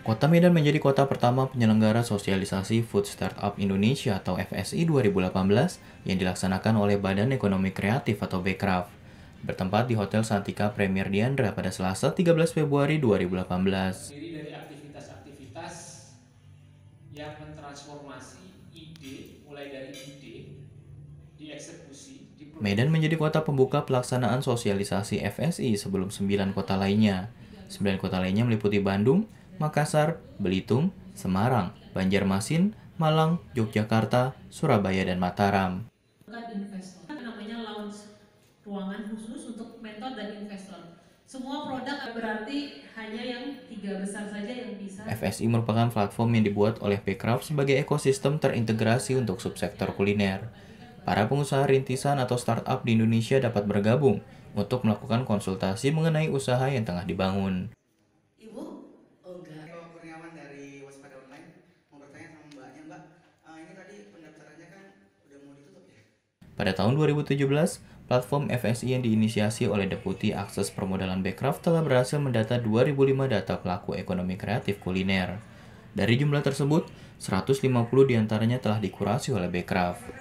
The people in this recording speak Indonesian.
Kota Medan menjadi kota pertama penyelenggara sosialisasi Food Startup Indonesia atau FSI 2018 yang dilaksanakan oleh Badan Ekonomi Kreatif atau Bekraf. Bertempat di Hotel Santika Premier Diandra pada Selasa 13 Februari 2018. Dari aktivitas-aktivitas yang mentransformasi ide, mulai dari ide, dieksekusi, Medan menjadi kota pembuka pelaksanaan sosialisasi FSI sebelum sembilan kota lainnya. 9 kota lainnya meliputi Bandung, Makassar, Belitung, Semarang, Banjarmasin, Malang, Yogyakarta, Surabaya, dan Mataram. Investor, namanya FSI merupakan platform yang dibuat oleh Pekraf sebagai ekosistem terintegrasi untuk subsektor kuliner. Para pengusaha rintisan atau startup di Indonesia dapat bergabung untuk melakukan konsultasi mengenai usaha yang tengah dibangun dari Waspada Online mau bertanya sama Mbaknya, Mbak, uh, ini tadi pendaftarannya kan udah mau ditutup ya? Pada tahun 2017, platform FSI yang diinisiasi oleh Deputi Akses Permodalan Backcraft telah berhasil mendata 2005 data pelaku ekonomi kreatif kuliner. Dari jumlah tersebut, 150 diantaranya telah dikurasi oleh Backcraft.